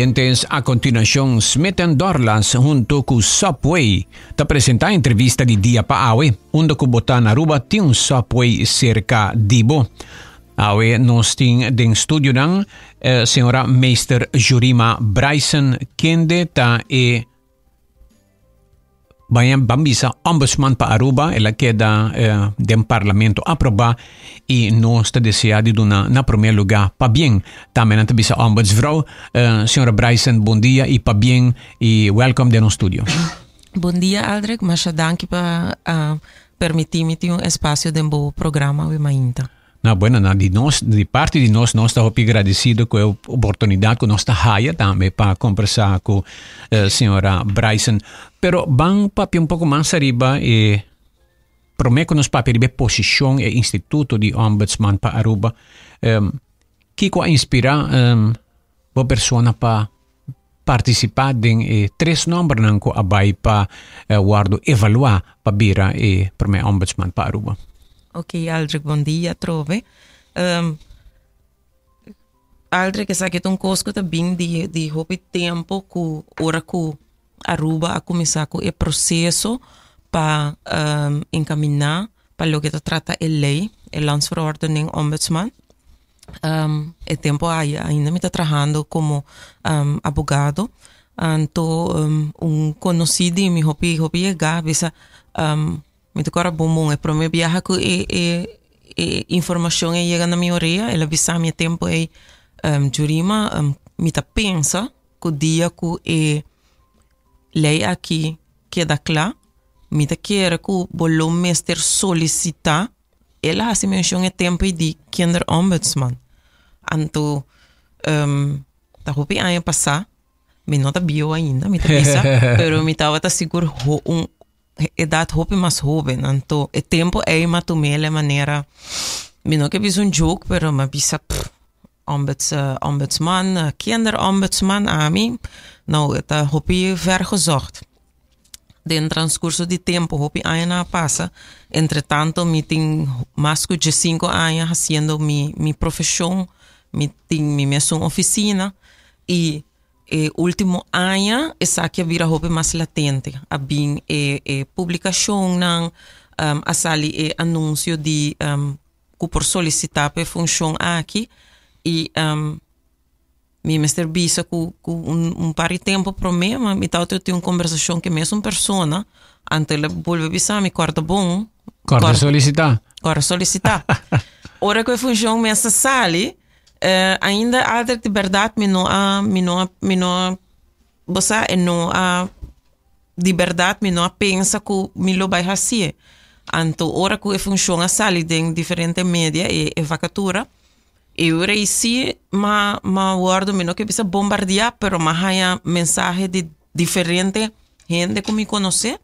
oyentes, a continuación Smith Dorlas junto cu Subway ta presenta entrevista di Dia Paawe, unde cu botan Aruba ti un Subway cerca Dibo. Awe nos tin den studio dan eh, senora Meister Jurima Bryson kende ta e Bayan Bambisa, ombudsman pa Aruba, ela queda eh, den parlamento aproba e não está de na, na primeiro lugar pa bien. Também na tabisa ombudsvrou, eh, senhora Bryson, bom dia e pa bien e welcome de no estúdio Bom dia, Aldrich, mas danke pa uh, permitir-me um espaço de um bom programa, Wimainta na, bueno, na, de, nós, de parte de nós, nós estamos agradecidos com a oportunidade que nós raia, ah, também para conversar com a eh, senhora Bryson. Pero vamos para um pouco mais arriba e prometo nos para a posição e Instituto de Ombudsman para Aruba. Um, que inspira um, a pessoa para participar de eh, três números que abai para eh, guardo evaluar para virar e ombudsman para Aruba. Ok, Aldrich, buen día, trove. Um, Aldrich, sabes que un um cosco de, tiempo roupa tempo que ora que Aruba a começar com o processo para em, um, para lo que trata ley lei, ordening Ombudsman. Em, el tiempo ahí, ainda me está trabajando como abogado. Anto, um, un conocido, mi hijo hopi llega, visa, Mitt kora bumbum e promi viajar com e, e, e informação e llega na mi orea e la bisa tempo e um, jurima um, mita pensa o dia que e lei aqui queda me mita quer o bolo mester solicita ela hasi mention e tempo e di kinder ombudsman anto um, tá rupi aia passar me nota bio ainda, me tá pensa, pero me tava tá seguro um edad hopi mas joven. Anto, e tempo tu uma manera mi no que bis un joke, pero ma bisa ambets ombuds, uh, kinder, uh, man, ami. Nou, het uh, eh, hopi vergezocht. Den transcurso di tempo, hopi aina passa. Entretanto, mi tin mais de cinco anos haciendo mi, mi profissão, mi tin mi mesma oficina. E eh, último año esa que vira roupa mais latente abin e eh, eh, publicación nan um, asali e anuncio di um, ku por solicitar pe função aqui e um, mi Mr. Bissa, com um, un, un pari tempo pro me ma mi tau teu un conversação que mesmo persona ante le volve bisa quarto bom quarto solicitar quarto solicitar ora que a função me essa sali uh, ainda há de liberdade, mas não há, mas não há, mas não há, você é não há liberdade, mas não há pensa que melhor vai fazer. Então, ora que funciona sali em diferentes mídias e, e vacatura, eu reci, mas ma guardo menos que precisa bombardear, pero mas há mensagem de diferente gente que me conhece,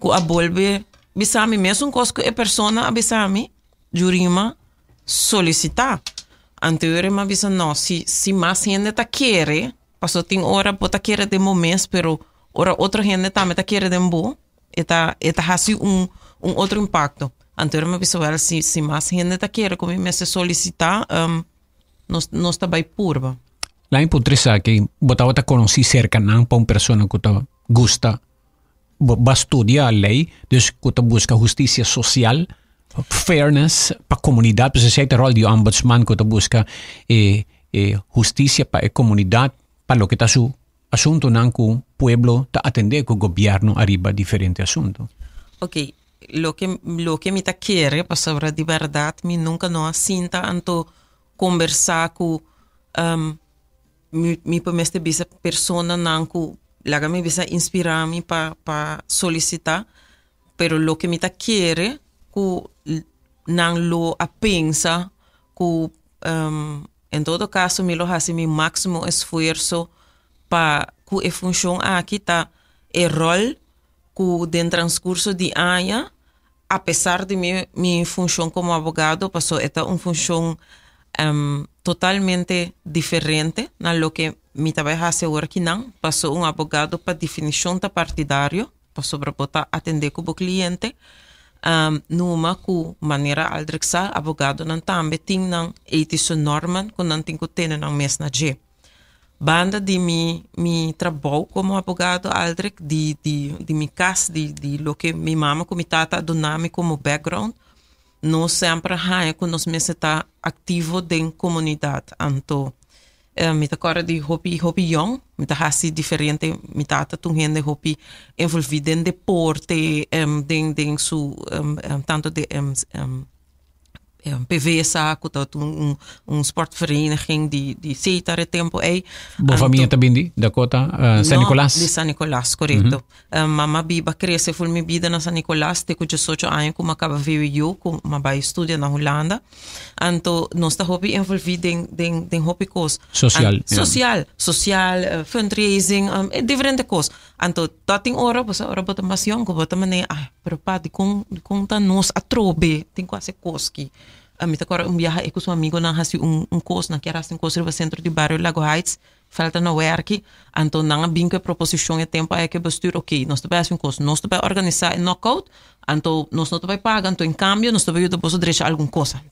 que a volve, bisa mesmo, que a pessoa, bisa a mim, jurima, solicitar. anteriores me avisan, no, si, si más gente te quiere, pasó tin hora, quiere de momentos, pero ahora otra gente también te quiere de un está está hace un, un otro impacto. Anteriormente me avisó, si, si más gente te quiere, como me se solicita, um, no, está bien. purva. La es que vos te conocí cercana a una persona que te gusta, va la ley, que busca justicia social, fairness para a comunidade, para esse é o rol de ombudsman que busca eh, eh, justiça para a comunidade, para o que está su asunto não que o pueblo está atender que o governo arriba diferente assunto. Ok, lo que, lo que me está querendo, para saber de verdade, me nunca não assinta anto conversar com um, mi, mi pameste bisa persona nanku laga mi bisa inspirarmi para pa solicitar, pero lo que mi ta quiere ku nan lo a pensa ku um, en todo caso mi lo hace mi máximo esfuerzo para ku e función a kita e rol ku den transcurso de año apesar de mi, mi función como abogado pasó esta un función um, totalmente diferente na lo que mi trabajo hace ahora pasó un abogado para definición de partidario para botar atender como cliente um, numa ku manera aldrik sa abogado nan tambe ting nan etiso norman ku nan ting ku tene nan mes na je. Banda di mi, mi trabalho como abogado aldrik di, di, di mi cas di, di lo que mi mama ku mi tata donami como background no sempre haia ku nos mese ta ativo den comunidade anto eh, mi takora hobby hobby, jong met mi ta hasi diferente mi tata tu gente hobby, envolvida in deporte um, ehm, ding ding su um, ehm, ehm, tanto de um, É PV-zaak, tá um um un sportvereniging die, die tá Cetare Tempo E. Bovamia Tabindi, Dakota, uh, San Nicolás? No, di San Nicolás, corretto. Mm uhum. -hmm. uh, ah, mama biba cresce ful mi bida na San Nicolás, te cujo socio ain kuma kaba viu eu, kuma ba estudia na Holanda. Anto, nos ta hobby é envolvido den, den, den hobby kos. Social. An, yeah. Social, social, uh, fundraising, um, ah, é diferente kos. Anto tating ora pa sa ora ba tamasyong ko ba tamane ah pero pa di kung com kung tanos atrobe ting quase koski. Amita ah, agora um viaja é com seu amigo na hasi um um cos na que era assim cos centro de barrio Lago Heights falta no então não werk bem que a proposição é tempo é que bastur ok nós tu um cos nós tu vai organizar um knockout então nós não tu vai pagar então em cambio nós tu vai ajudar você direito alguma coisa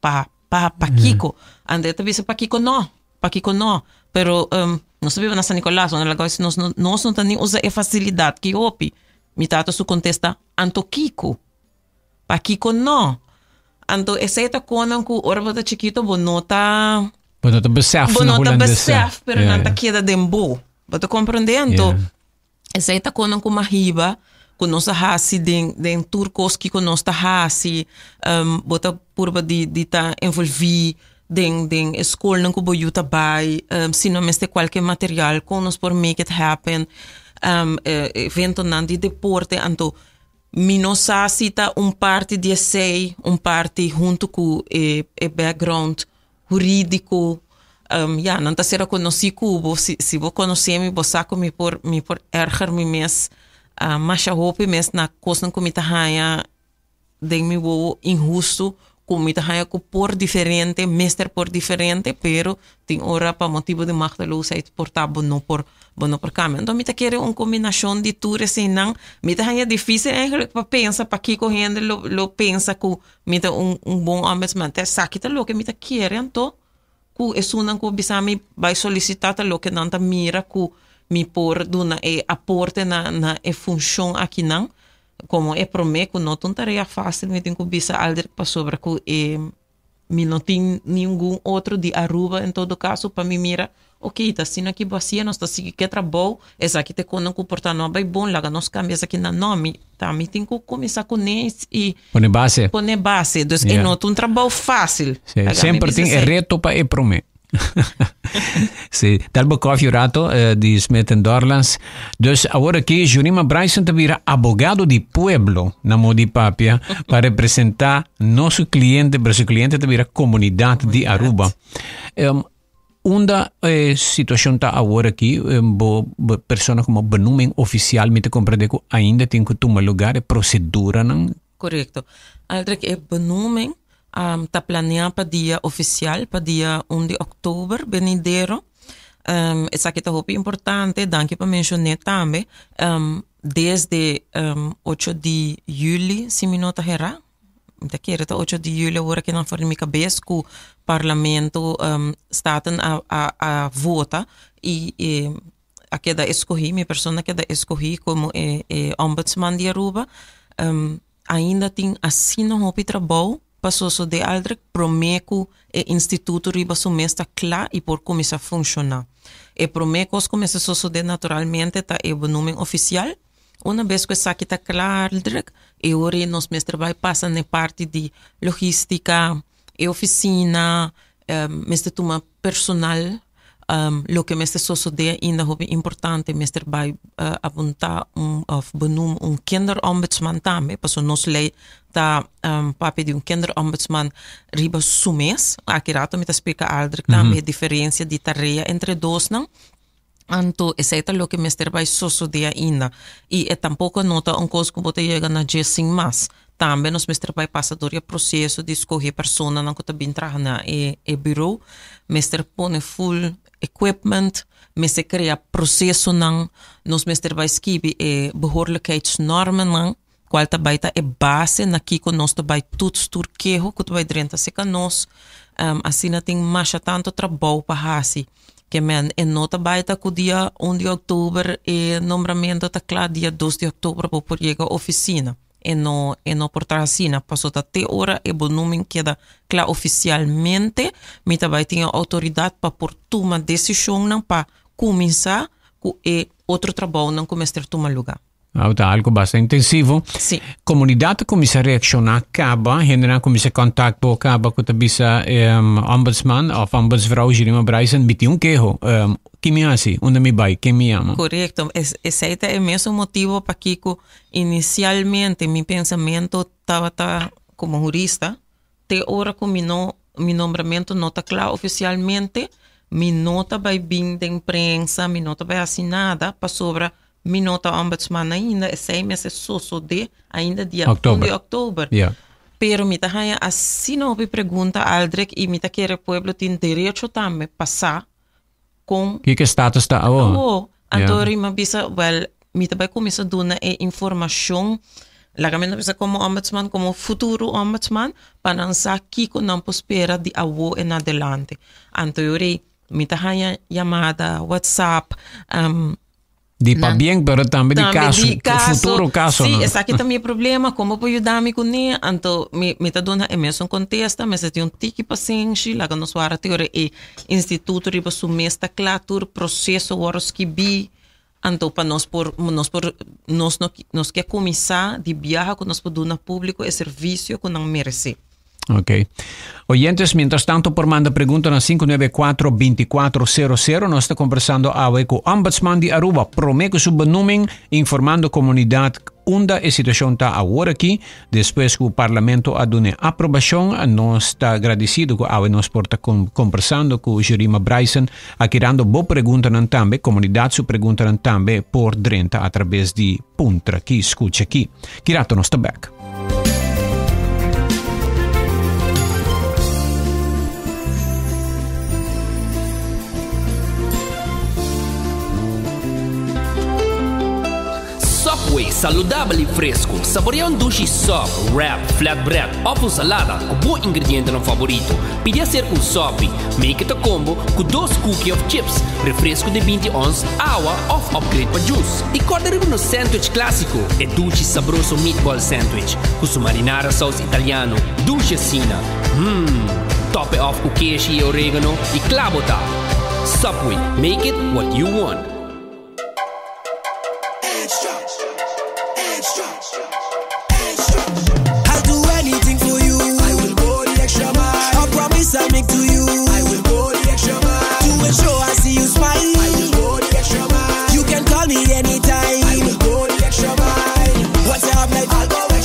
pa pa pa Kiko mm -hmm. ande te visa pa Kiko não pa Kiko não pero um, não sabia na São Nicolás, onde nós, não nós não temos usa a facilidade que opi. Me trata su contesta, anto Kiko. Pa Kiko não. Anto, exceto é quando que ora bota tá chiquito, bonota... Tá- bonota tá besef Bonota besef, pero yeah, nanta yeah. queda dembo. É bota compreendendo? Yeah. Exceto quando que uma riba com nossa raça de, de turcos que com nossa raça um, bota purba de, de envolvido ding ding school nung kubo yuta bai um, sino meste qualquer material conos por make it happen um, eh, evento nandi deporte anto mino sa sita un parte di essay un parte junto cu e, e background juridico um, ja nanta sera conosi cubo si, si vo conosi mi bo saco mi por mi por erger mi mes uh, ah, masha hope, mes na cosnan komita haya den mi wo injusto comida ga je por diferente, mister por diferente, pero tem hora para motivo de machteloosheid por tabo no por bono por caminho. Então, mita quer uma combinação de tours e não, mita é difícil eigenlijk para pensar para que correndo lo, lo pensa com mita um, um bom ambassador. É saquita lo que mita quer, então, ku esunan ku bisami vai solicitata lo que nanta mira ku mi por duna e aporte na na e função aqui não como é prometo que não tem tarefa fácil, me tem que pensar algo para sobre que me não tem nenhum outro de Aruba, em todo caso, para mim mira, ok, está sendo assim aqui bacia, não está se assim que trabalho, essa é aqui te quando comportar não vai bom, lá nós cambiamos aqui na nome, tá? Me tem que começar com isso e... pone base. pone base, então yeah. é não tem um trabalho fácil. Sempre tem assim. reto para é prometo Sim, Tarbokov Jurato, eh, de Smith Dorlands. Dus agora aqui Jurima Bryson vira abogado de pueblo na Modipapia para representar nosso cliente, o cliente vira comunidade de Aruba. Um, Onda eh, situação está agora aqui, eh, bo, pessoas como benumen oficialmente compreende que ainda tem que tomar lugar, é procedura, não? Correto. Aldrich, eh, é benumen está um, planeado para dia oficial, para dia 1 de outubro, benidero. Um, essa aqui está muito importante, danke para mencionar também. Um, desde um, 8 de julho, se me nota errar, daqui é era 8 tá, de julho, agora que não foi minha cabeça, que o parlamento um, está a, a, a votar e, e a queda escorri, minha pessoa da escolhi como eh, eh, ombudsman de Aruba, um, ainda tem assim de trabalho passou så de är aldrig Promeco e instituto riba su mesta kla e por começa é funcionar E Promeco começa så så de naturalmente está é o nome oficial. uma vez que sa está klar direkt e hoje nos mestre vai passa ne parte de logística e oficina, eh, mestre tuma personal Um, lo que meeste zoals de in de importante Mister bai uh, eh, apunta um, of benoem een kinderombudsman tam. Pas een nos lei ta um, papi di un kinderombudsman riba sumes. Akirato met aspeka aldrik tam mm -hmm. diferencia di tarea entre dos nang. Anto, etcétera, lo que Mister bai es soso de ainda. Y e tampoco nota un cos como te llegan a sin más. También nos Mister bai pasa todo proceso de escoger persona na que eh, está eh, bien trabajando e e bureau. Mister pone full equipment, men se crea processen nang, nos mester bij skibi e eh, behorlijkheidsnormen nang, kwalta baita e é base na kiko nos to bai tuts turkeho kut bai drenta seka nos, um, asina ting masha tanto trabou pa hasi. que men en nota baita ku dia 1 de outubro e nombramento tá claro dia 2 de outubro para por chega oficina eno, eno portarasina. Passo ta te ora e bonumen queda kla oficialmente. Mi tabai tinha autoridade para por tuma decisão não para começar com e outro trabalho não começar a tomar lugar auto algo bastante intensivo. Sì. Comunidade comincia a reaccionare acaba, generalmente comincia a contact på acaba con tabisa um, ehm, ombudsman of ombudsvrou Jirima Bryson biti un quejo. Um, ehm, que me hace, onde me vai, que me ama. Correcto, es, ese es el mismo motivo para Kiko. Inicialmente mi pensamento estaba como jurista, te ahora con mi, meu mi nombramiento no está claro oficialmente, mi nota vai vir da imprensa, mi nota vai assinada para sobre Minota Ombudsman ainda, SMS é de ainda dia outubro. Um 1 de outubro. Yeah. Pero mi ta haya asino pi pergunta Aldrich e mi ta pueblo tin derecho tamme pasa com que que status ta oh. oh, awo. Awo. Antori ma bisa well mi ta bai komisa duna e eh, informação la gamenda bisa como ombudsman como futuro ombudsman para ki kiko nan pospera di awo en adelante. Antori mi ta haya chamada WhatsApp um, de ir para bem, mas também de caso, de caso futuro caso. Sim, sí, esse aqui também é problema, como posso ajudar a com ele? Então, me me tá dando a mesma contesta, mas eu tenho um tique paciente, lá que nós teoria e eh, instituto riba sumesta clatura processo horas que bi. Então, para nós por nós por nós nós, nós quer começar de viajar com nós para público e serviço que não merece. Ok. Oyentes, mientras tanto, por manda pregunta a 594-2400. Nós está conversando hoy con Ombudsman de Aruba. Prometo su benuming, informando comunidade unda e situación está ahora aqui. Después que el Parlamento ha dado aprobación, nos está agradecido que hoy nos porta conversando con Jerima Bryson, acquirando bo preguntas también, comunidad su preguntas también por drenta a de puntra que escucha aquí. Kirato, nos está back. Subway, saludável e fresco. Saboreia um duche soft, wrap, flatbread ou salada com bom ingrediente no favorito. a ser um sop, make it a combo com dois cookies of chips, refresco de 20 ons, água ou upgrade para juice. E corda lhe um sandwich clássico, é duche sabroso meatball sandwich, com sua marinara sauce italiano, duche sina. Mmm, hum, top off com queijo e orégano e clavota. Tá. Subway, make it what you want. anytime. I will go the extra mile. What's up, like? I'll go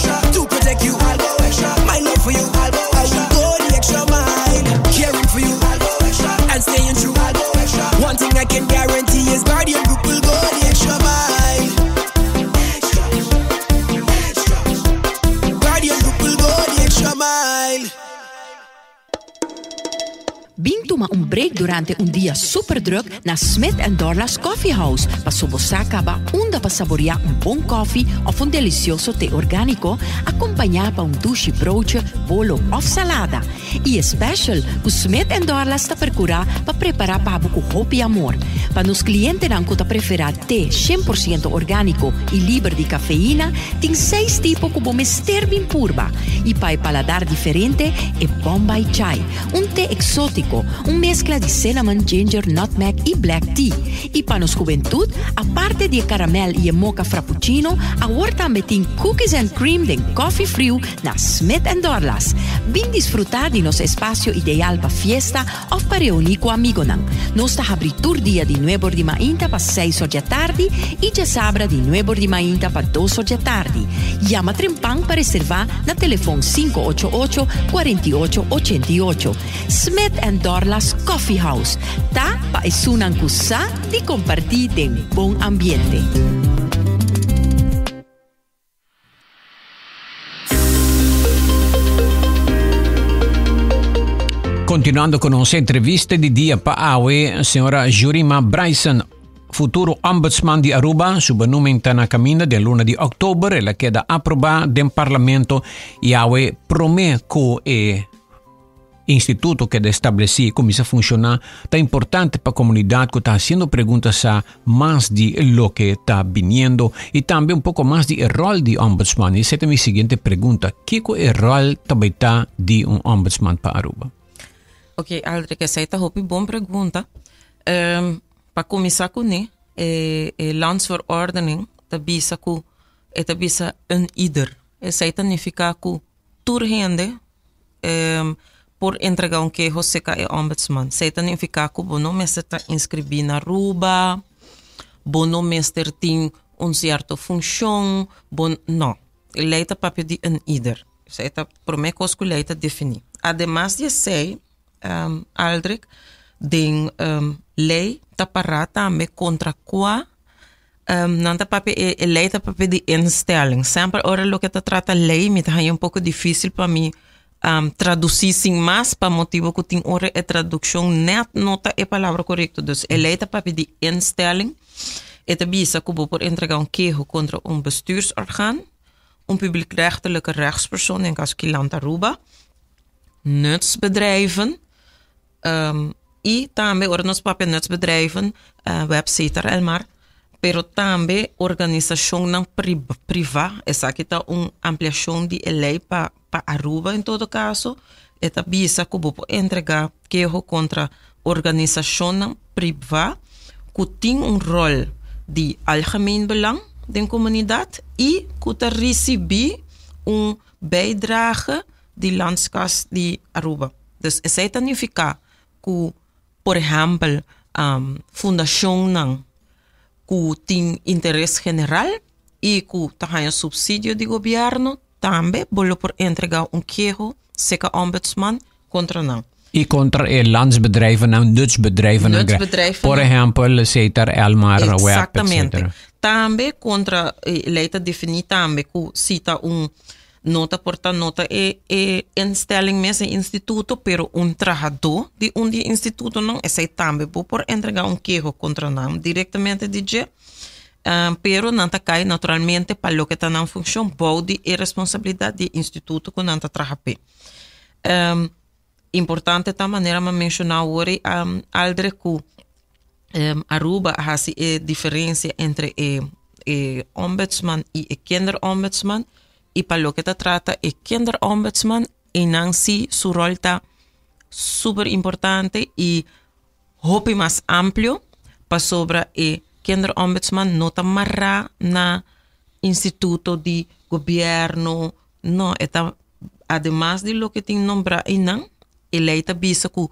uma um break durante um dia super druk na Smith Dorla's Coffee House. Para Bosacaba, onde para saborear um bom coffee ou um delicioso té orgânico acompanhado por um douche broche, bolo ou salada. E especial, o Smith Dorla's está percurar para preparar para o hope e amor. Para nos clientes que preferem té 100% orgânico e livre de cafeína, tem seis tipos como em Purba. E para paladar diferente, é Bombay Chai, um té exótico, un mezcla de cinnamon, ginger, nutmeg e black tea. e para nos juventud, aparte de caramel e mocha frappuccino, a horta metin cookies and cream de coffee frio na Smith and Dorlas. bem disfrutar de nosso espaço ideal para fiesta ou para reunir com amigos. Nuestra abritura dia de novo de mañana para 6 da tarde e já sabra de novo de mañana para 2 da tarde. Llama a Trempan para reservar na telefone 588 4888. Smith and Dorlas las Coffee House. Ta pa es una ancusa y compartir un buen ambiente. Continuando con nostre interviste di Dia Paawe, signora Jurima Bryson, futuro ombudsman di Aruba, in Tana Camina del luna di ottobre, la queda approba del Parlamento Iawe prome co e instituto que é estabeleci começa a funcionar, tá importante para a comunidade que está fazendo perguntas a mais de lo que está vindo e também um pouco mais de rol de ombudsman. E é a minha seguinte pergunta: que é o rol também está de um ombudsman para Aruba? Ok, Aldrich, essa é tá uma boa pergunta. Um, ehm, para começar com né, é, é landsverordening tabisa tá ku um é, tá ieder. Essa significa ku turgende um, ehm, por entregar um que você é ombudsman. Você tem que ficar com o nome está inscrito na Ruba, o nome tem um certo função, bon, não. Eleita papel de um líder. Você está primeiro que leita definir. Ademais de sei, um, Aldrich, tem um, lei tá parada também contra qual Um, não tá papel, lei tá papel de instelling. Sempre, ora o que tá trata lei, me tá um pouco difícil para mim um, traduzir sin más para motivo que tem hora net nota palabra e palavra correta. Dus então, eleita para pedir instelling. E te bisa por entregar un queijo contra un bestuursorgaan, un publiekrechtelijke rechtspersoon in Kilanta Aruba, nutsbedrijven, um, ehm, e também, ora nos papel nutsbedrijven, uh, eh, website, elmar, pero também organização não privada, essa aqui está uma ampliação de lei para pa Aruba, em todo caso, esta bisa que vou entregar queiro contra organização não privada, que tem um rol de algemeen belang da comunidade e que recebe um bijdrage de landscape de Aruba. Dus isso significa que, por exemplo, a um, fundação não que tiene interés general y tiene subsidio de gobierno, también voló por entregar un quejo seca ombudsman contra Y contra el landsbedrijven nutsbedrijven. Por ejemplo, Elmar, Exactamente. También contra, eh, leita también cita un... nota porta nota é, é inställning mesmo instituto pero um trajador de um de instituto não aceitame por entregar um queijo contra não diretamente de dia. um, ah, pero nanta cai naturalmente para lo que tá não funciona, pode e responsabilidade de instituto com nanta trajape um, ah, importante tá maneira ma mencionar ori um, ah, aldre cu um, Aruba hasi a eh, diferença entre o eh, eh, ombudsman e, o Kinder ombudsman Y para lo que te trata es Ombudsman, en sí su rol está súper importante y hopi más amplio para sobre el Ombudsman no está en na instituto de gobierno, no, está además de lo que te nombra inang, el lei te bisa que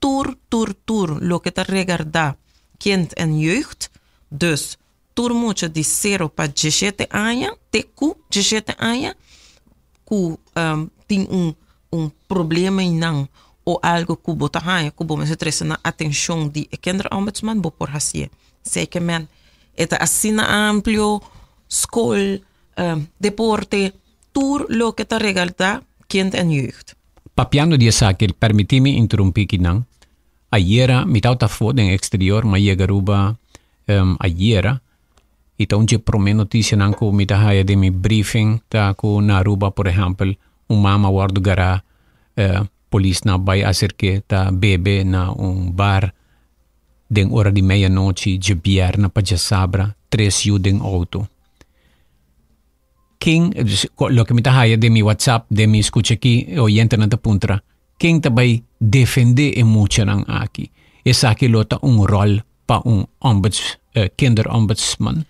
tour, tour, tour, lo que te regarda kind en jeugd. Dus turmucha de 0 para 17 anos, teku 17 anos, que um, tem um, um problema em não ou algo que bota raia, que bom, se trece na atenção de kinder ombudsman, bo por hasie. Sei que men, eta assina amplio, school, um, deporte, tour, lo que ta regalta, kind en jeugd. Papiando die que permitimi interrompi kinang. Ayera, mitauta fo em exterior, ma garuba um, iera, então, je prome notícia que ko mita haya de mi briefing tá com na Aruba, por exemplo, um mama wardu gara eh, polis na bay acerque tá bebê na um bar den hora de meia-noite de biar na sabra três yu den auto. quem lo que me tá de mi WhatsApp, de mi escute aqui, oyente na puntra, quem vai defender e mucha nan aqui. Essa aqui lota um rol para um ombuds, uh, eh, kinder ombudsman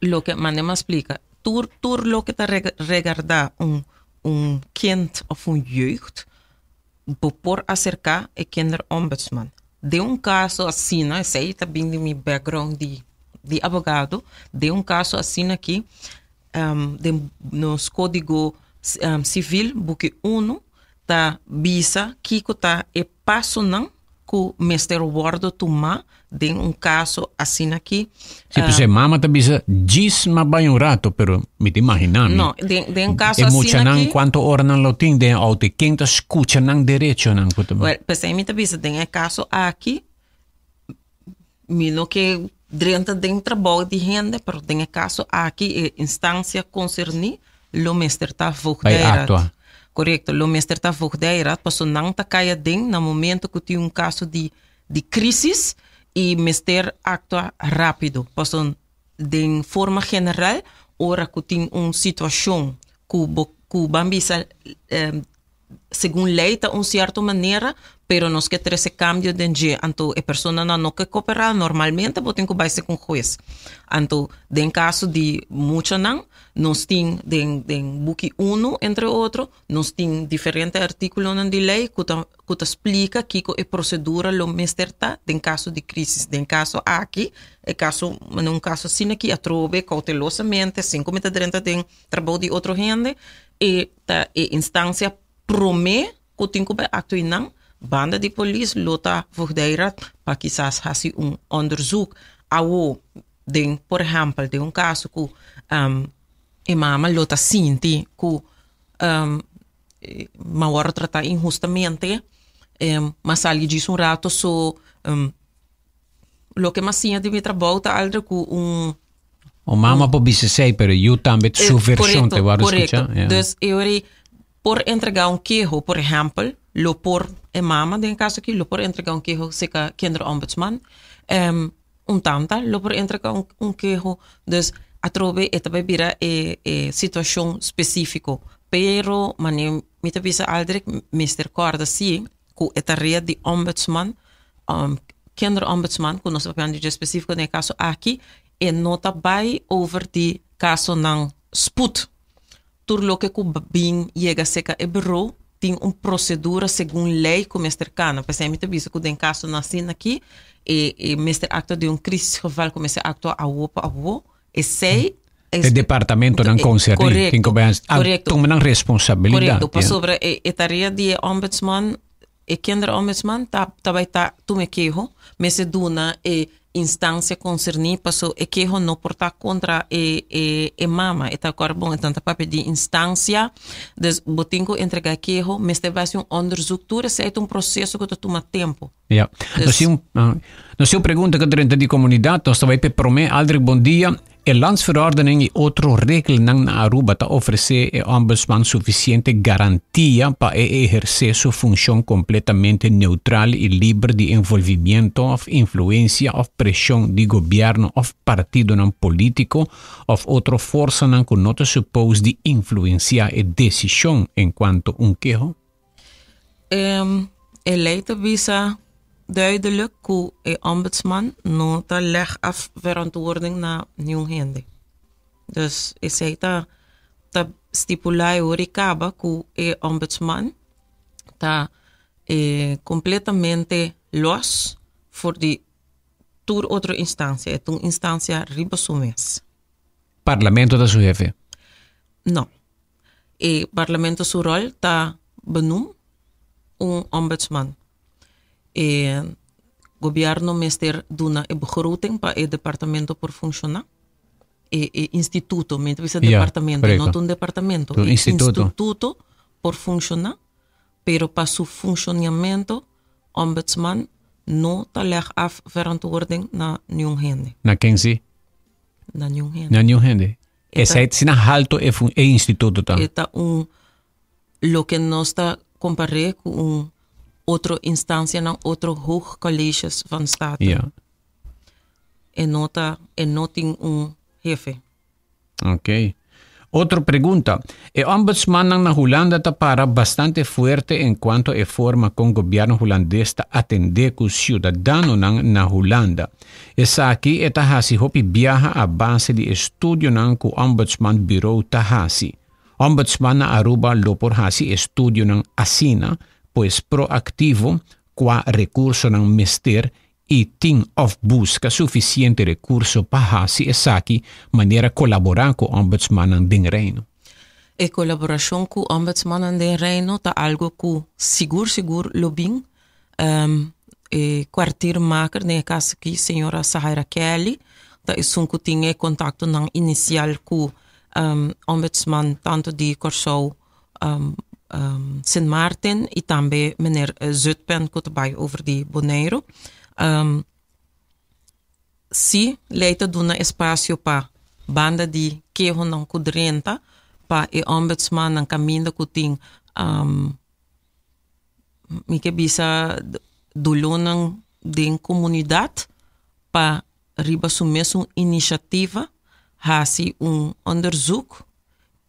lo que man explica. Door, door lo que te regarda um um kind of um jeugd, por acercar a ombudsman De um caso assim, não Isso aí tá bem de meu background de, de advogado. De um caso assim aqui, um, de, nos código um, civil, book 1, tá visa, kiko tá é passo não que o Ministério Bordo tomar de um caso assim aqui. Tipo, ah, se você uh, mama também diz ma bem um rato, pero me te imaginar. Né? Não, de, de um caso é assim aqui. não quanto hora não lo tem de auto, quem tá escuta não direito não puta. Well, pensei me também se tem caso aqui, me não que dentro de trabalho de renda, pero tem caso aqui eh, instância concerni lo mestre tá voltando. correcto. Lo mister ta voogdij rat pasonang ta kaya ding na momento kuti un caso di di crisis y mister actua rápido. Pason den forma general ora kuti un situación ku ku bambisa um, ehm, según ley de una cierta manera, pero nos que ese cambio de enje, anto e persona no no que cooperar normalmente, bo tengo baise con juez. Anto den caso de mucho nan, nos tin den den buki uno entre otro, nos tin diferente artículo nan de ley que te explica kiko e procedura lo mesterta den caso de crisis, den caso aquí, e caso en un caso sin aquí atrobe cautelosamente, sin cometer de trabajo de otro gente, e ta e instancia prome que tem que aktu inang banda di polis lota voogdijraad pakisas hasi un onderzoek awo ding por exemplo de um caso que um, imama lota sinti que um, ma wara injustamente um, mas ali diz um rato so um, lo que massinha de mitra volta aldre ku um o mama um, po bise sei per também ambet eh, versão te vou escutar yeah. dus euri por entregar un quejo, por ejemplo, lo por en mamá este en caso aquí, lo por entregar un quejo seca el um, un tanta, lo por entregar un, un quejo, a atrobe esta bebida eh, eh, situación específico, pero mi te pisa aldrick, Mr. corda si, con esta red de ombudsman, um, Ombudsman, ku nos papian de específico en este caso aquí, no nota bai over di caso nan spoot. que ku bin seca e ebro tem uma procedura segundo lei com cana Kana. Pensei, muito bem, que tem caso nascendo aqui, e, e Mr. Acto de um crise rival com Mr. Acto a UOPA, a UO, e sei... O departamento não eh, concerne, correto, correto, ah, não responsabilidade. Correto, para sobre a, etaria tarefa de ombudsman, e quem era ombudsman, tá, tá, tá, tu me queijo, me se duna, e instância concernida passou e que não portar contra e e e mama está agora bom então tá para pedir instância des botinho entregar que erro mas te assim ser um onderzoektura se é um processo que toma tempo yeah. des... não se um ah, não se pergunta que durante de comunidade então, nós vai para promet Aldrich bom dia El landsverordening y otros reglas na Aruba para a ambos ombudsman suficiente garantia para exercer eh, eh, su función completamente neutral e libre de envolvimento of influencia of presión de gobierno of partido non político o otra fuerza que não te supose de influenciar e decisión en cuanto a un quejo? Um, eleito visa duidelijk hoe een ombudsman nota leg af verantwoording naar nieuw hende. Dus ik zei dat dat stipulai horikaba hoe een ombudsman dat eh, completamente los voor die tur otro instancia, es una instancia ribosumes. Parlamento de su jefe. No. E eh, parlamento su rol ta benum un ombudsman. el eh, gobierno mester duna e eh, begroting para el eh, departamento por funcionar. E, e instituto, mientras dice departamento, no un departamento, instituto. instituto por funcionar, pero para su funcionamiento, ombudsman no está leg af verantwoording na ningún hende. Na kenzi? Na en hende. Na es sin e, e, instituto también. un lo que no está comparé con otro instancia, en otro colegio van Estado. Y En, nota, en un jefe. Ok. Otra pregunta. El eh, ombudsman en Holanda para bastante fuerte en cuanto a forma con gobierno holandés ta atender los ciudadanos en Holanda. Es aquí eta hasi hopi viaja a base de estudio con el ombudsman bureau ta hasi. Ombudsman na Aruba lo por hasi estudio en asina pois proactivo, qua recurso não mester e team of busca suficiente recurso para hasi e saki maneira colaborar com o ombudsman de reino. E colaboração com o ombudsman de reino está algo que seguro seguro lobin um, ehm, e maker ne caso que senhora Sahara Kelly, tá isso que tinha contato nan inicial com ehm, um, ombudsman tanto de Corsou um, ehm, um, Sint Maarten e também meneer eh, Zutpen Kotabai over die Bonaire. Um, si leita duna espacio pa banda di queijo não codrenta pa e ombudsman não caminho que um, ehm, me bisa dolonan din comunidade pa riba sumes uma iniciativa hasi un onderzoek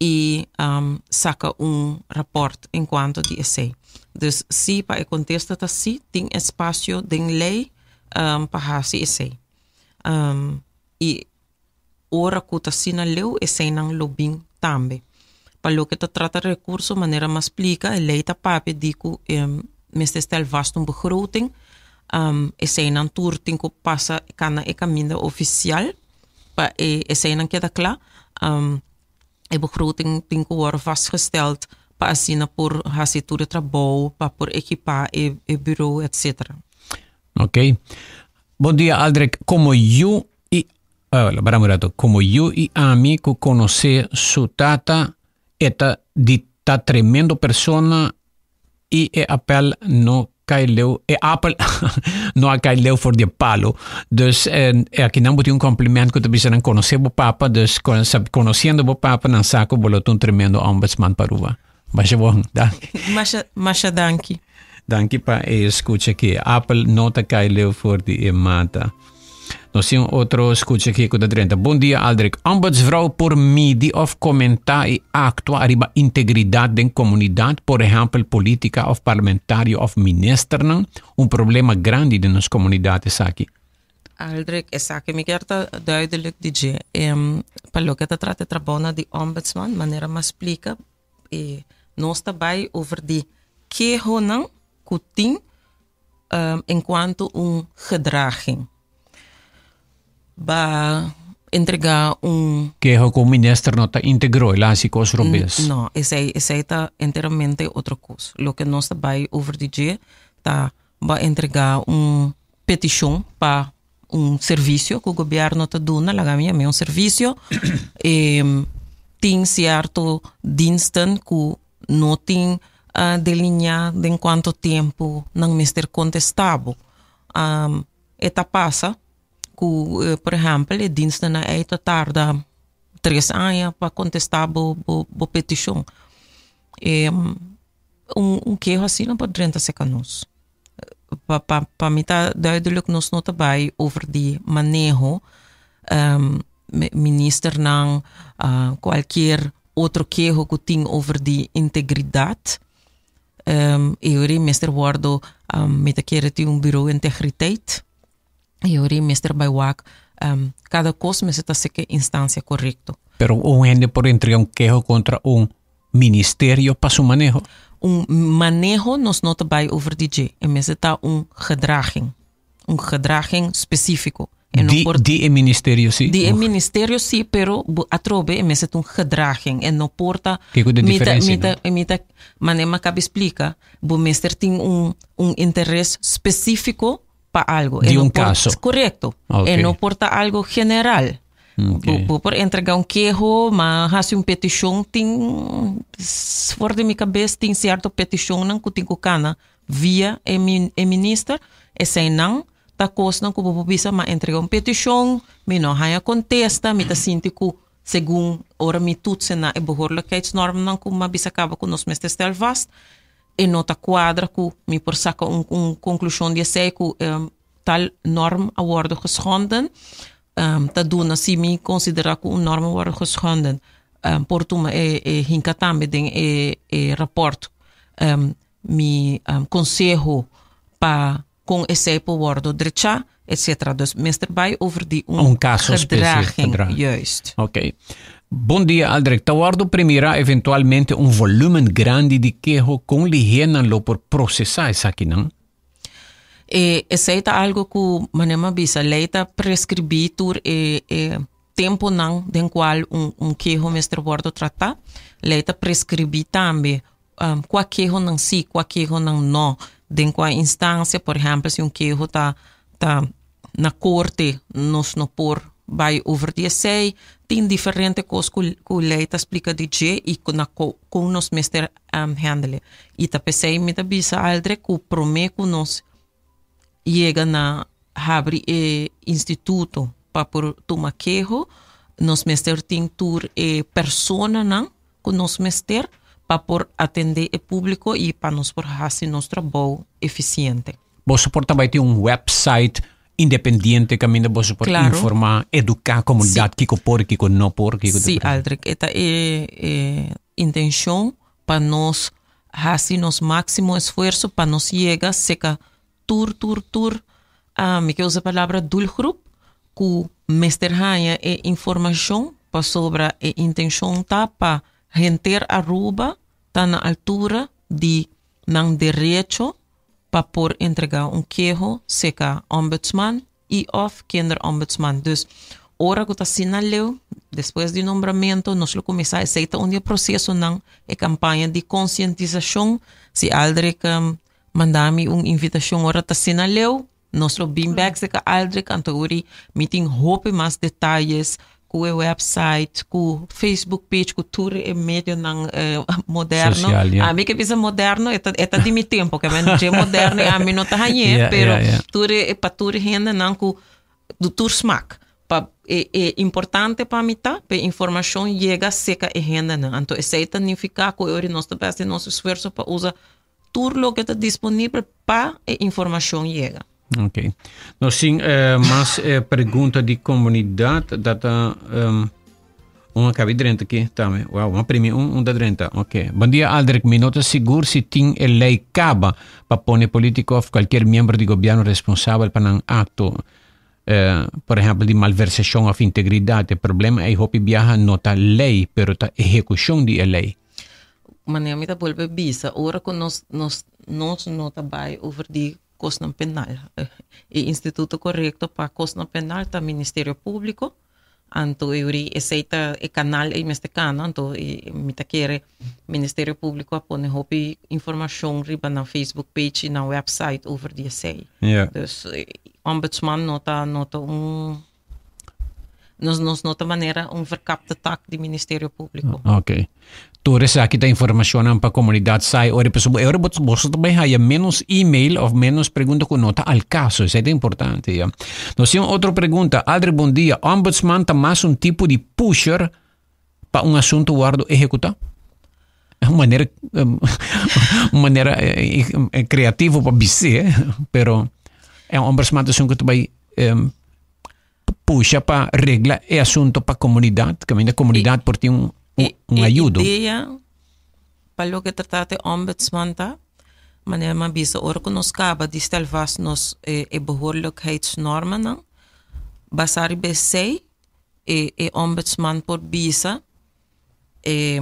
e um, saca um rapport enquanto cuanto die essay. Dus si pa contesta ta si ting espacio den lei um, pa esse si é essay. Um, y ora kuta si na leu é essay nang lobing também para lo que ta trata recurso maneira mais plika e lei ta pape diku um, mestes tel vastum begroting um, é essay nang turting ko pasa kana e caminho oficial para e essay nang keda kla um, a begroting tem que ser vastgesteld para assinar por racitura trabalho, para por equipar e, e bureau, etc. Ok. Bom dia, Aldrich. Como eu e... Ah, para murato. Como eu e amigo que conhece sua tata, esta dita tremendo persona e é apel no Kailou, e eh, Apple, noa Kailou voor de palo. Dus eh, aqui não botei um complemento que eu também não conhecia o Papa, dus conhecendo o Papa, não saco, botou um tremendo ombudsman para o Mas é bom, danke. Mas, mas danke. Danke para eh, escute que Apple nota Kailou voor de mata nós temos zien otro aqui com a Drenta. Bom dia, Aldrich. Ombudsvrouw por midi of comentar e actua arriba integridade da comunidade, por exemplo, política of parlamentário of minister não um problema grande de nos comunidades aqui. Aldrich, esaki mi kerta duidelijk DJ. Um, Paloca ta trata trabona de ombudsman, maneira mas explica e nós também over de que ronan cutin um, enquanto um gedraging ba entregar um que é o ministro não está integrou lá se cos robes não esse aí está inteiramente outra coisa o que nós vai over the dia tá vai entregar um petição para um serviço que o governo está dando lá minha é um serviço tem certo dinstan que não tem uh, ah, delineado em quanto tempo não está contestado um, eta passa ku eh, por exemplo e diensten na eito tarda três anos para contestar bo, bo, bo petição e, um, um queijo assim não pode 30 segundos para pa, pa mim está duidelijk nos nota bij over die manejo um, minister nang uh, qualquer outro queijo que tem over die integridade ehm, ah, um, e hoor minister Wardo um, met een keer bureau integriteit Yuri, Mr. Bayuac, um, ehm, cada cosa está ser que instância correto. Pero un gente por entre un quejo contra un ministerio para su manejo. Un manejo nos nota bij over DJ. En necesita un gedragen, Un gedragen específico. En die, por, die in ministerio sí. Die in ministerio sí, pero atrobe en necesita un gedraging. En no porta... Kijk de diferentie. Mita, no? mita, mita, manema kabi explica. Bu meester ting un, un interés específico para algo. De um un caso. Correto. correcto. Okay. no porta algo general. Mm, okay. Por, entregar um queijo, mas hace um petição, tem, fora de minha cabeça, tem certo petição não que tem cana via e ministro, e sem não, tá coisa que eu bisa, mas entregar um petição, me não haja contesta, me tá sinto que segundo ora me tudo se na e behoorlijkheidsnorm não que uma visa acaba com mestre de vast, e nota quadra que mi por saca un, un de seco cu um, ehm, tal norm award geschonden um, ehm, ta duna si mi considera que un norm award geschonden um, ehm, por tuma e, e hinka tambe den e, e rapport um, mi um, consejo pa com esse woord drecha, etc. Dus meester bij over die on- um, gedraging. Juist. Oké. Okay. Bom dia, Aldrich. Tawardo premirá eventualmente um volume grande de queijo com ligenan por processar isso aqui, não? E é, é algo que manema bisa leita prescribir e, e é, é, tempo não den qual um, um queijo mestre bordo trata. leita prescribir também um, qual queijo não si qual queijo não não den qual instância por exemplo se um queijo tá tá na corte nos no por vai over die zij tien differente koos kuleita splika di e i com kunos mister um, handle e ita pesei mita bisa aldre ku prometo nos llega na habri e instituto para por tuma quejo nos mister tintur e persona Com kunos mister para por atender o público e para nos por fazer nosso trabalho eficiente. você pode vai ter um website independiente también de vosotros claro. informar, educar a comunidade, sí. que por, que no por, que Sí, Aldrich, esta é, eh, eh intenção para nos fazer nosso máximo esfuerzo para nos llega seca tur, tur, tur, a ah, me que usa a palavra dulgrup, que mestre Hanha é informação para sobre e intenção tá para gente a ruba na altura de não direito para por entregar um queijo seca ombudsman e of ombudsman. Dus ora que está sinaleu, depois do nombramento, nós vamos começar a aceitar um processo não campanha de conscientização. Se Aldrich um, mandar-me uma invitação, ora está sinaleu, nós vamos vir back seca Aldrich, então uri meeting hope mais detalhes com o website, o Facebook page, com tudo e meio não é eh, moderno. Social, yeah. que ke moderno, é eta é di mi tempo, ke é je moderno, ami no tahanye, tá yeah, pero yeah, yeah. tour e é, é pa tour hende não ku do tour smak. Pa, importante para mim tá, pe informação chega seca e renda não. Então, isso aí significa com o nosso best nosso esforço para usar tudo o que está disponível para a informação chega. Ok. Não, sim, mais eh, mas é pergunta de comunidade da tá, um, ehm, uma aqui também. Uau, uma primeira, um, um da drenta. Ok. Bom dia, Aldrich. Minota seguro se tem lei caba para pôr político ou qualquer membro de governo responsável para um ato. Uh, eh, por exemplo, de malversação of integridade. O problema é que viaja nota lei, pero a execução de lei. Maneira me da bolbe bisa. Ora nós nós nós não está bem over de Cosnum Penal. El eh, instituto correcto para Cosnum Penal está Ministerio Público. Anto yuri eseita eh, e canal e mestecano, anto e mitaquere Ministerio Público apone hopi informação riba na Facebook page na website over die essay. Yeah. Eh, dus ombudsman nota nota um mm, nos, nos noutra maneira um vercap de ataque do Ministério Público. Ah, ok. Todas aqui da informação para a comunidade sai. Ora, pessoal, agora você também há menos e-mail ou menos pergunta com nota ao caso. Isso é importante. Yeah. Nós temos outra pergunta. Adri, bom dia. Ombudsman está mais um tipo de pusher para um assunto guardo executar? É uma maneira, uma maneira eh, eh, eh, criativa para BC, mas é um ombudsman que também... Um, puxa para regla é assunto para a comunidade, que a comunidade por ter um, um, um ajudo. ideia para o que tratar de ombudsman tá? Meneer Mabisa, oor kon ons kaba die stel vast nos é eh, behoorlijkheidsnormen. Nang. Basari BC, eh, eh, ombudsman por Bisa, e,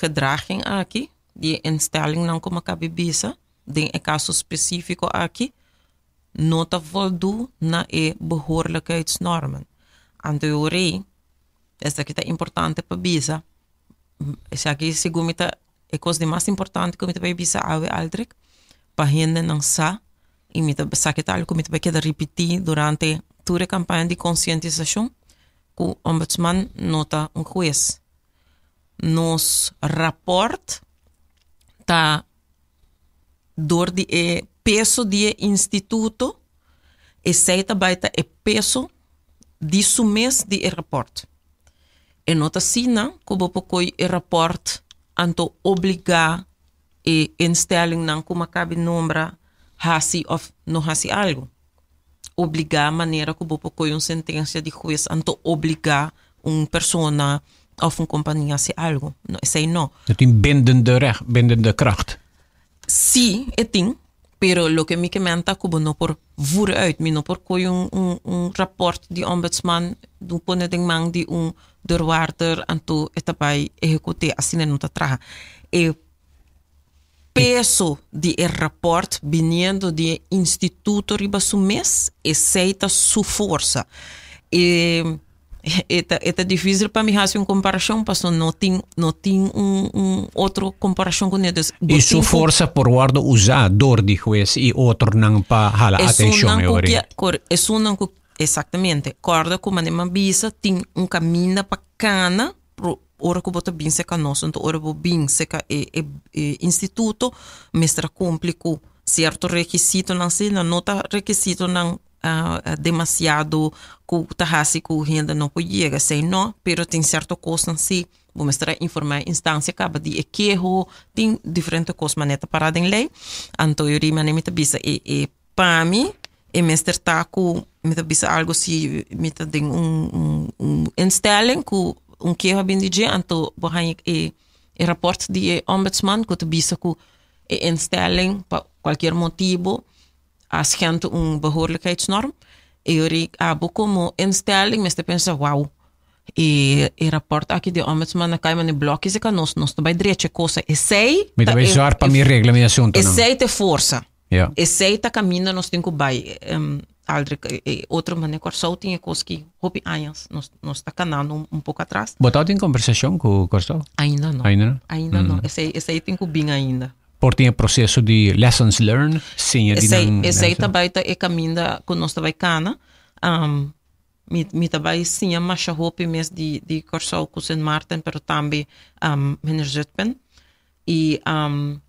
gedraging aqui, de instelling não como cabe Bisa, tem é caso específico aqui. nota voldoe na e behoorlijkheidsnormen. Andeu rei, essa aqui é importante para bisa. Essa aqui segumita é coisa mais importante komita para bisa awe aldrik, para gente não sa e mita saquetal que mita durante toda a di de ku que nota um juiz. Nos rapport ta dor de e peso de instituto aceita baita é peso de sumes de aeroporto. E nota sina como pokoi aeroporto anto obrigar e instalar nan kuma cabe nombra hasi of no hasi algo. Obrigar a maneira como pokoi uma sentença de juiz anto obrigar uma pessoa of companhia a fazer algo. No, sei não. É in bindende recht, bindende kracht. Sim, é tem. Pero lo que mi comenta como no por vooruit, mi no por coi un, un, un rapport di ombudsman do pone den man di un doorwaarder an to etapai execute assim não tá traga. E peso di el rapport viniendo di instituto riba su mes e seita su força. E Es difícil para mí hacer una comparación, porque no tengo, otra comparación con ellos. Y su fuerza por guardo usada por el juez y otro no para eh, eh, eh, la atención. Exactamente. Corda com anima bisa tem um caminho bacana pro ora que bota bem seca nosso, então ora vou bem instituto, mestra complico certo requisito não sei, não nota requisito não uh, demasiado que tarrasi que renda não podia chegar sem não, pero tem certa coisa assim, vou mostrar informar instância acaba de equerro, tem diferente coisa maneta parada em lei, então eu rima nem me tá e, e para mim e mestre tá com me tabisa algo se me tá de um um, um instalem que um que eu aprendi de então borran e e reporte de ombudsman que tá com e instalem para qualquer motivo als Gent een behoorlijkheidsnorm. Euri abo como instelling, mensen pensen, wauw. E, e rapport aqui de ombudsman na caima de blocos e canos nos to vai direita coisa e sei me deve usar para me regla me assunto e sei te força yeah. e sei ta caminha nos tem que vai um, aldrig outro mané Corsol tinha coisa que houve anos nós nós está canando um, um pouco atrás botado em conversação com o Corsol ainda não ainda não ainda não esse esse aí tem que vir ainda por tem o processo de lessons learned, sim. Esse, não, esse aí também tá, é caminho da, que nós também cana. Um, mi, mi também sim, a macha roupa mesmo de, de Corsol com St. Martin, pero também um, Menerzetpen. E um,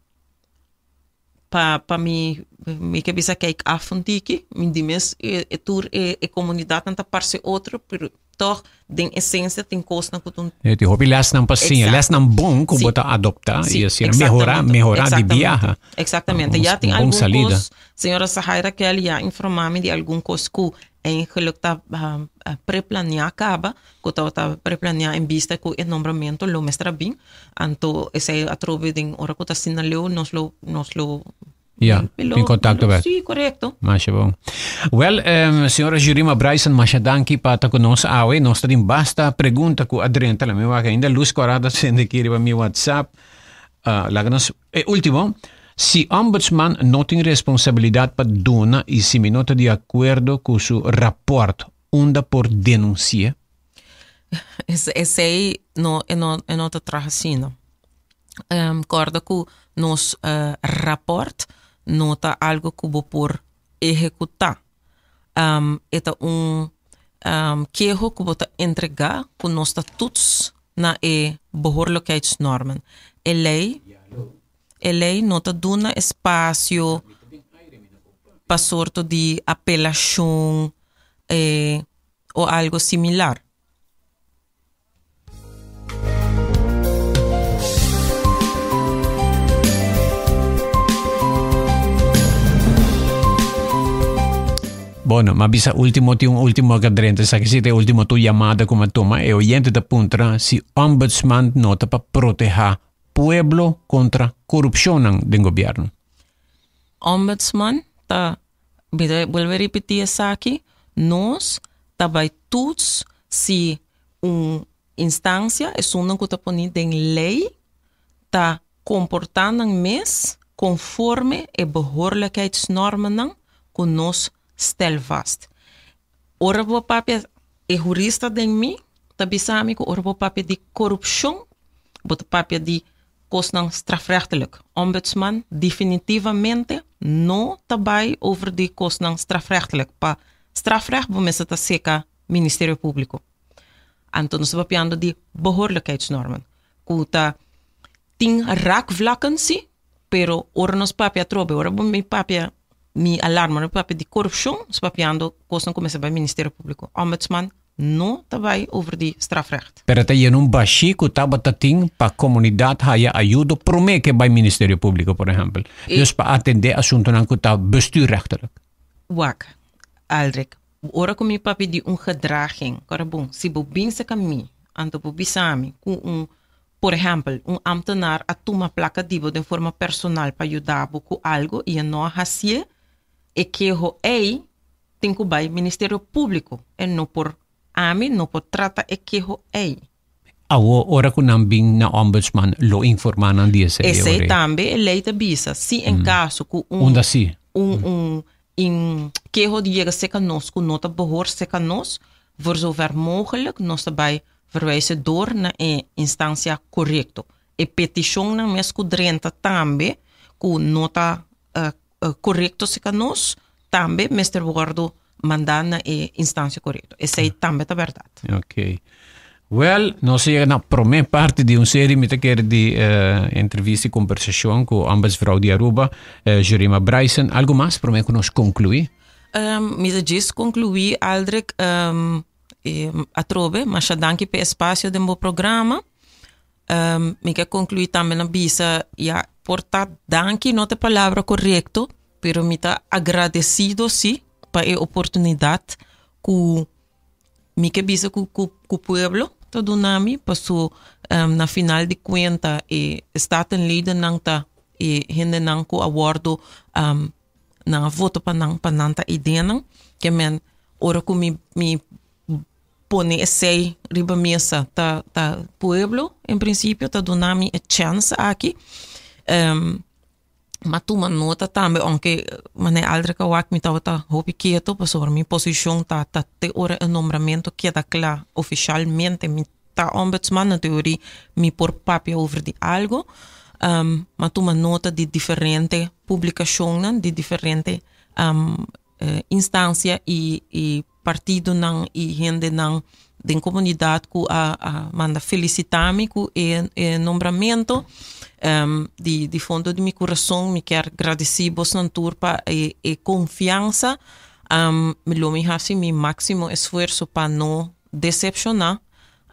para pa mi, mi cabeça que é afundiki, mi dimes, e, é, é tour e, é, comunidade tanta parte outro pero dochter essência tem costa costna cu un... Te hopi las é passinha, exact. las bom cum bota adopta e assim melhorar, melhorar de viaja. exatamente. Já tem algum salida. senhora Sahaira, que ela já informou-me de algum cosco em que ele está pré preplanear acaba, que está preplanear em vista com o nombramento do mestra bem, então esse é a trove de hora que está sinalou, nós lo, nós lo Sim, in contact Sim, correto. corretto. bom. Well, um, ehm, senhora Jurima Bryson, masha danki pa ta ko nos awe, nos din basta pregunta a adrenta la mewa ka ainda luz corada sende para o meu WhatsApp. Uh, Último. e ultimo, si ombudsman tem responsabilidade para a dona y si minota di acuerdo ku seu rapport unda por denuncia. Esse, esse aí não, não, não no, não, no, no, no, no, no, no, no, nota algo que vou por executar. Então, um, é um, um queijo que vou entregar com nós todos na e behoorlijkheidsnormen. E é lei, e é lei nota duna espaço para sorte de apelação eh, ou algo similar. Bueno, me avisa último, tiene un último agradecimiento. Sa último si te último tu llamada como toma, e oyente de puntra, si ombudsman nota para proteger pueblo contra corrupción del gobierno. Ombudsman, ta, vuelvo a repetir esa aquí, nos, tabai tuts, si un instância é uma que tá ponida em lei tá comportando mês conforme e behoorlijkheidsnormen com nós stelvast. Orbo papi e jurista den mi, tabi sami ko orbo papi di corruption, bot papi di kosnan strafrechtelijk. Ombudsman definitivamente no tabai over di kosnan strafrechtelijk. Pa strafrecht bemesse ta seka ministerie publico. Antonus bepiando di behoorlijkheidsnormen. Kuta tien raakvlakken si, pero ornos papia trobe, orbo mi papia mi alarma no papi di corruption, so papi ando kosten komessa bij ministerie publico. Ombudsman no tabai over di strafrecht. Perata je nun bashi ku ting, pa comunidad haya e ayudo promeke bij ministerie publico por example Dus pa atende asunto nan ku ta bestuurrechtelijk. Wak. Aldrik. Ora kom mi papi di un gedraging. Karabon, si bobin se anto ando bobisami ku un por ejemplo, un ambtenaar atuma placa divo de forma personal para ayudar ku algo y e no hacia e o ei tenho bai Ministério Público e é não por a mim não por trata e o ei Agora, ora não nambing na ombudsman lo informanan di é ese ore. tambe leite bisa si en mm. caso ku un unda si Um mm. um um in keho die ga seka nos ku nota behoor seka nos voor zover mogelijk nos daarbij verwijzen door naar een instantia correcto e petition na mes ku drenta também com nota uh, eh, correto se nós também, Mr. Bordo, mandar na eh, instância correta. Essa aí também é verdade. Ok. Well, nós chegamos na primeira parte de uma série, muito quer de uh, entrevista e conversação com ambas frau de Aruba, uh, Bryson. Algo mais para mim que nós concluir? Um, me diz concluí, Aldrich, um, a trove, mas danke pelo espaço do meu programa. Um, me quer concluir também na bisa, yeah, porta danke não é a palavra correta, pero me está agradecido sim para a oportunidade que me que bisa com o povo todo tá nami passou um, ehm, na final de conta e está em lida não tá e ainda não co awardo um, ehm, na voto para não para não tá idena que men ora com me me põe esse riba mesa tá tá povo em princípio tá donami a é chance aqui um, maar toen man nota ta me onke mane aldre ka wak mi tawata hopi kieto pa sobre mi posición ta ta te ora el nombramiento queda clara oficialmente mi ta ombudsman teoria mi por papia over di algo um, ehm, maar toen man nota di diferente publicaciones di diferente um, ehm, e, eh, partidos partido nan e gente nan den comunidade ku a, a manda felicitar-me ku e, e nombramento um, ehm, de, de fundo de meu coração me quero agradecer Bosnan Turpa e, e confiança um, melhor me faço meu máximo esforço para não decepcionar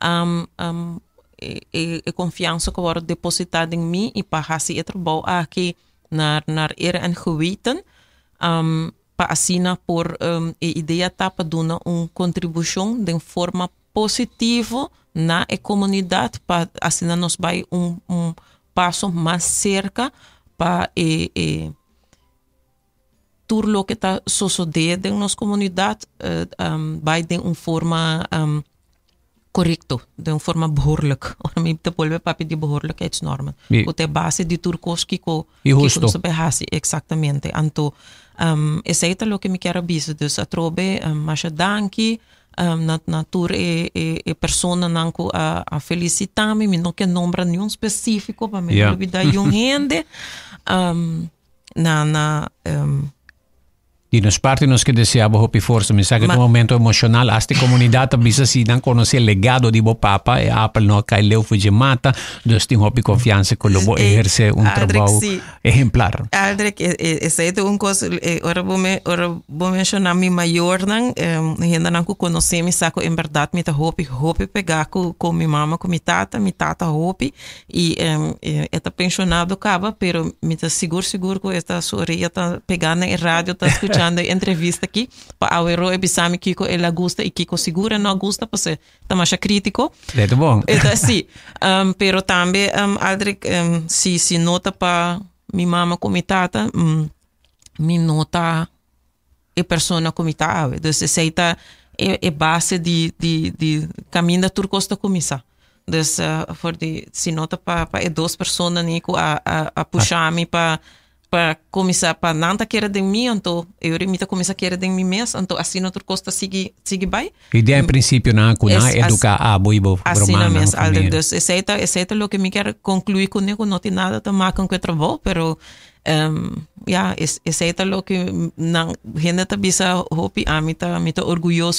um, ehm, um, ehm, e, e, e confiança que agora depositada em mim e para fazer o trabalho aqui na na era en geweten um, para assina por um, a ideia para dona uma contribuição de forma positiva na comunidade para assinar nos vai um, um passos mais cerca para eh, eh, tudo o que está sucedendo em nossa comunidade eh, um, vai de uma forma um, de uma forma behoorlijk. Om te volgen papi de behoorlijkheidsnormen. Yeah. Op de basis die turcos kiko, kiko se behasi, exactamente. Anto, um, esse é o que me quero dizer. Dus, atrobe, um, mas um, na, natura e, e, e persona não a, a felicitar-me, não que nombrar nenhum específico para me yeah. vida um rende um, na, na um, e nos parte che que desejamos forse, mi sa che que un momento emocional, a comunidade, comunità bisa si dan conosce legado de di papa e eh, Apple no che leu fu gemata, giusti hopi confianza confiança com eh, o ejerce um trabalho exemplar. Aldrich, essa é um coisa ora vou me ora vou mencionar minha maior não ainda não conheci, conosce saco em verdade mi ta hopi pegar com com mi mama, com mi tata, mi tata hopi e eh, está pensionado cava, pero mi seguro seguro com esta sua, orelha tá pegando em rádio, tá escutando escutando entrevista aqui, para o erro e Bissami Kiko, ela gosta e Kiko segura não gosta, porque está é, mais crítico. É tudo bom. é assim, Um, pero também, um, Adric, um, se, se nota para minha mama como tata, um, me nota a pessoa como tata. Então, se aceita é, é base de, de, de caminho da turcosta começar. Então, uh, se nota para pa, é duas pessoas nico a, a, a ah. puxar-me para para começar para nada que era de mim então eu remita começar que era de mim mesmo então assim não costa sigi seguir bem ideia em princípio na cuna é, educar a ah, boi boibo romana assim mesmo além disso exceto exceto o que me quer concluir comigo não tem nada a ver com o trabalho, pero um, ya, es, é lo que na gente bisa hopi amita mito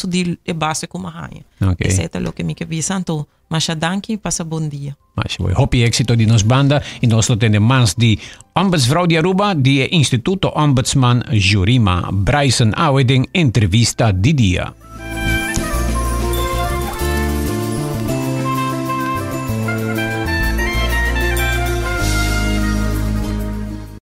di e base como hanya. Okay. Esa lo que mi que visa anto. Masha danki pasa bon dia. Masha boy. Hopi éxito di nos banda in nostro tende mans di ombudsvrouw di Aruba di Instituto Ombudsman Jurima Bryson Aweding entrevista di dia.